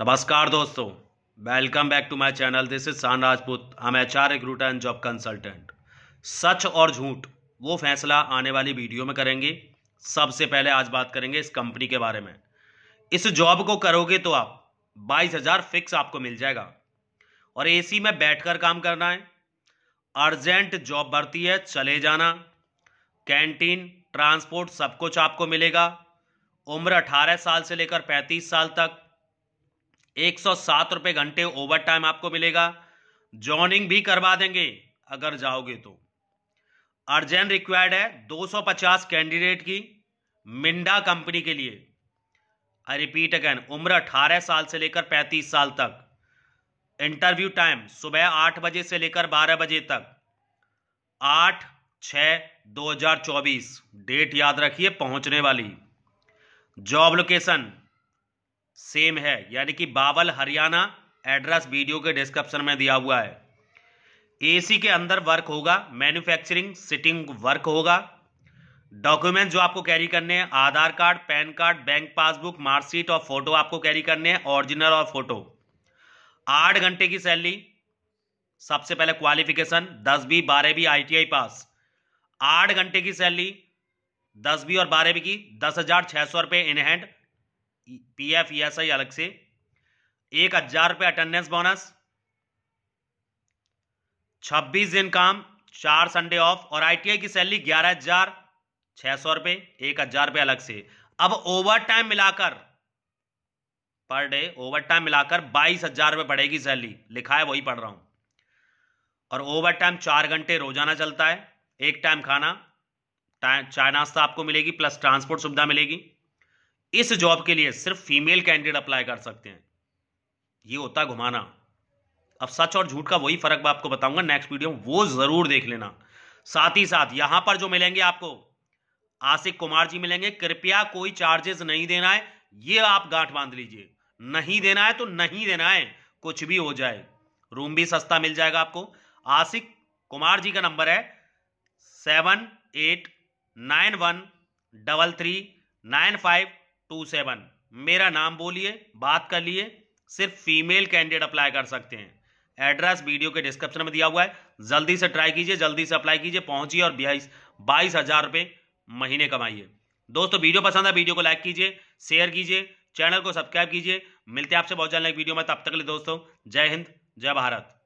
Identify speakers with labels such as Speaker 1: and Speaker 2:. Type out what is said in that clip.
Speaker 1: नमस्कार दोस्तों welcome back to my channel this is Shaan Rajput हम H R recruiter and job consultant सच और झूठ वो फैसला आने वाली वीडियो में करेंगे सबसे पहले आज बात करेंगे इस कंपनी के बारे में इस जॉब को करोगे तो आप बाईस हज़ार फिक्स आपको मिल जाएगा और एसी में बैठकर काम करना है अर्जेंट जॉब भरती है चले जाना कैंटीन ट्रांसपोर्ट सब कुछ आपको मिलेगा उम्र अठारह साल से लेकर पैंतीस साल तक एक सौ सात रुपए घंटे ओवर टाइम आपको मिलेगा जॉइनिंग भी करवा देंगे अगर जाओगे तो अर्जेंट रिक्वायर्ड है 250 कैंडिडेट की मिंडा कंपनी के लिए आई रिपीट अगेन उम्र 18 साल से लेकर 35 साल तक इंटरव्यू टाइम सुबह आठ बजे से लेकर बारह बजे तक आठ छ चौबीस डेट याद रखिए पहुंचने वाली जॉब लोकेशन सेम है यानी कि बावल हरियाणा एड्रेस वीडियो के डिस्क्रिप्शन में दिया हुआ है एसी के अंदर वर्क होगा मैन्युफैक्चरिंग सिटिंग वर्क होगा डॉक्यूमेंट जो आपको कैरी करने हैं Aadhaar card PAN card bank passbook marksheet और फोटो आपको कैरी करने हैं ओरिजिनल और फोटो आठ घंटे की सैलरी सबसे पहले क्वालिफिकेशन दसवीं बारहवीं आई पास आठ घंटे की सैलरी दसवीं और बारहवीं की दस हजार छह सौ रुपये in hand P F E S I अलग से एक हजार रुपये अटेंडेंस बोनस छब्बीस दिन काम चार संडे ऑफ और आईटीआई की सैलरी ग्यारह हजार छह सौ रुपये एक हजार रुपये अलग से अब ओवर टाइम मिलाकर पर डे ओवर टाइम मिलाकर बाईस हजार रुपये पड़ेगी सैलरी लिखा है वही पढ़ रहा हूं और ओवर टाइम चार घंटे रोजाना चलता है एक टाइम खाना चाय नाश्ता आपको मिलेगी प्लस ट्रांसपोर्ट सुविधा मिलेगी इस जॉब के लिए सिर्फ फीमेल कैंडिडेट अप्लाई कर सकते हैं ये होता घुमाना अब सच और झूठ का वही फर्क मैं आपको बताऊंगा नेक्स्ट वीडियो में वो जरूर देख लेना साथ ही साथ यहां पर जो मिलेंगे आपको आशिक कुमार जी मिलेंगे कृपया कोई चार्जेस नहीं देना है ये आप गांठ बांध लीजिए नहीं देना है तो नहीं देना है कुछ भी हो जाए रूम भी सस्ता मिल जाएगा आपको आशिक कुमार जी का नंबर है seven eight nine one double three nine five two seven मेरा नाम बोलिए बात कर लिए सिर्फ फीमेल कैंडिडेट अप्लाई कर सकते हैं एड्रेस वीडियो के डिस्क्रिप्शन में दिया हुआ है जल्दी से ट्राई कीजिए जल्दी से अप्लाई कीजिए पहुंचिए और बाईस बाईस हजार रुपये महीने कमाइए दोस्तों वीडियो पसंद है वीडियो को लाइक कीजिए शेयर कीजिए चैनल को सब्सक्राइब कीजिए मिलते हैं आपसे बहुत जल्द एक वीडियो में तब तक के लिए दोस्तों जय हिंद जय भारत